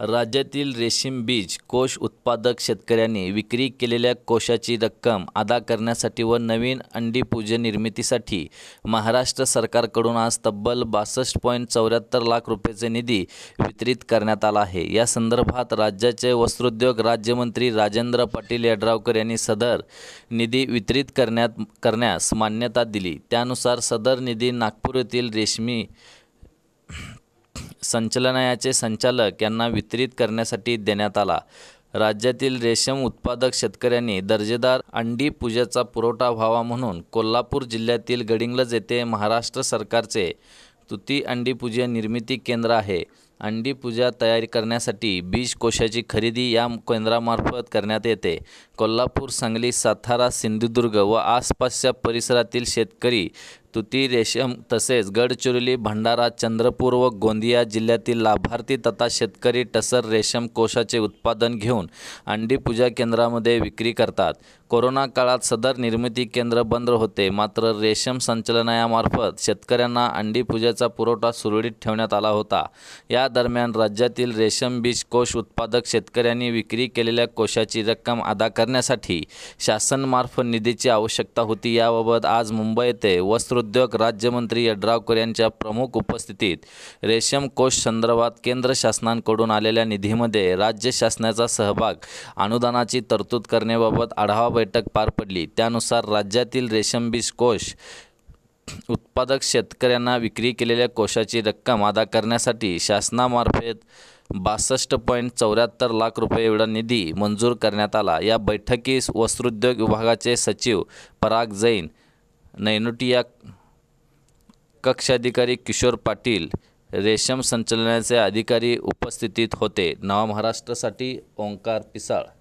राज्यातील रेशीम बीज कोष उत्पादक शेतकऱ्यांनी विक्री केलेल्या कोषाची रक्कम अदा करण्यासाठी व नवीन अंडी पूजन निर्मितीसाठी महाराष्ट्र सरकारकडून आज तब्बल बासष्ट पॉईंट चौऱ्याहत्तर लाख रुपयाचे निधी वितरित करण्यात आला आहे या संदर्भात राज्याचे वस्त्रोद्योग राज्यमंत्री राजेंद्र पाटील यड्रावकर यांनी सदर निधी वितरित करण्यात करण्यास मान्यता दिली त्यानुसार सदर निधी नागपूर येथील रेशमी संचलनायाचे संचालक यांना वितरित करण्यासाठी देण्यात आला राज्यातील रेशम उत्पादक शेतकऱ्यांनी दर्जेदार अंडी पूजेचा पुरवठा व्हावा म्हणून कोल्हापूर जिल्ह्यातील गडिंगलज येथे महाराष्ट्र सरकारचे तुती अंडी पूजा निर्मिती केंद्र आहे अंडी पूजा तयार करण्यासाठी बीज कोशाची खरेदी या केंद्रामार्फत करण्यात येते कोल्हापूर सांगली सातारा सिंधुदुर्ग व आसपासच्या परिसरातील शेतकरी तुती रेशम तसेच गडचिरोली भंडारा चंद्रपूर व गोंदिया जिल्ह्यातील लाभार्थी तथा शेतकरी टसर रेशम कोशाचे उत्पादन घेऊन अंडी पूजा केंद्रामध्ये विक्री करतात कोरोना काळात सदर निर्मिती केंद्र बंद होते मात्र रेशम संचलनामार्फत शेतकऱ्यांना अंडी पूजेचा पुरवठा सुरळीत ठेवण्यात आला होता या दरम्यान राज्यातील रेशम बीज कोश उत्पादक शेतकऱ्यांनी विक्री केलेल्या कोशाची रक्कम अदा करण्यासाठी शासनमार्फत निधीची आवश्यकता होती याबाबत आज मुंबई येथे वस्त्र उद्योग राज्यमंत्री यड्रावकर यांच्या प्रमुख उपस्थितीत रेशम कोष संदर्भात केंद्र शासनाकडून आलेल्या निधीमध्ये राज्य शासनाचा सहभाग अनुदानाची तरतूद करण्याबाबत आढावा बैठक पार पडली त्यानुसार राज्यातील रेशम बीज कोष उत्पादक शेतकऱ्यांना विक्री केलेल्या कोषाची रक्कम अदा करण्यासाठी शासनामार्फत बासष्ट पॉईंट चौऱ्याहत्तर लाख रुपये एवढा निधी मंजूर करण्यात आला या बैठकीस वस्त्रोद्योग विभागाचे सचिव पराग जैन नैनुटिया कक्षाधिकारी किशोर पाटील रेशम संचलनाचे अधिकारी उपस्थितीत होते नवा महाराष्ट्रासाठी ओंकार पिसाळ